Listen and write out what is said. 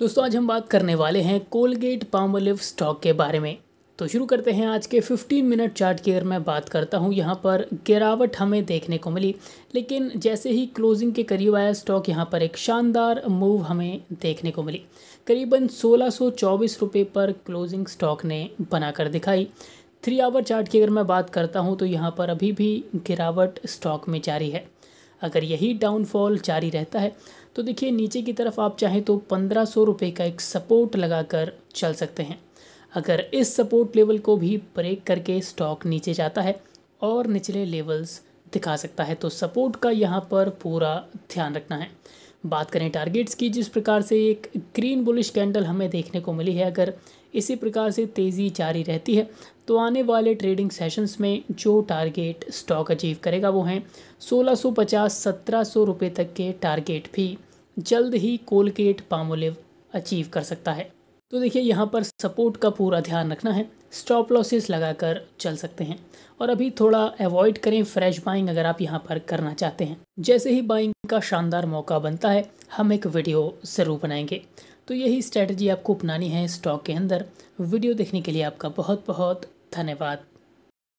दोस्तों आज हम बात करने वाले हैं कोलगेट पामोलिव स्टॉक के बारे में तो शुरू करते हैं आज के 15 मिनट चार्ट की अगर मैं बात करता हूँ यहाँ पर गिरावट हमें देखने को मिली लेकिन जैसे ही क्लोजिंग के करीब आया स्टॉक यहाँ पर एक शानदार मूव हमें देखने को मिली करीबन सोलह सौ पर क्लोजिंग स्टॉक ने बनाकर दिखाई थ्री आवर चार्ट की अगर मैं बात करता हूँ तो यहाँ पर अभी भी गिरावट स्टॉक में जारी है अगर यही डाउनफॉल जारी रहता है तो देखिए नीचे की तरफ आप चाहें तो पंद्रह सौ रुपये का एक सपोर्ट लगाकर चल सकते हैं अगर इस सपोर्ट लेवल को भी ब्रेक करके स्टॉक नीचे जाता है और निचले लेवल्स दिखा सकता है तो सपोर्ट का यहाँ पर पूरा ध्यान रखना है बात करें टारगेट्स की जिस प्रकार से एक ग्रीन बुलिश कैंडल हमें देखने को मिली है अगर इसी प्रकार से तेज़ी जारी रहती है तो आने वाले ट्रेडिंग सेशंस में जो टारगेट स्टॉक अचीव करेगा वो हैं 1650 1700 रुपए तक के टारगेट भी जल्द ही कोलगेट पामोलिव अचीव कर सकता है तो देखिए यहाँ पर सपोर्ट का पूरा ध्यान रखना है स्टॉप लॉसेस लगाकर चल सकते हैं और अभी थोड़ा अवॉइड करें फ्रेश बाइंग अगर आप यहाँ पर करना चाहते हैं जैसे ही बाइंग का शानदार मौका बनता है हम एक वीडियो ज़रूर बनाएंगे तो यही स्ट्रेटजी आपको अपनानी है स्टॉक के अंदर वीडियो देखने के लिए आपका बहुत बहुत धन्यवाद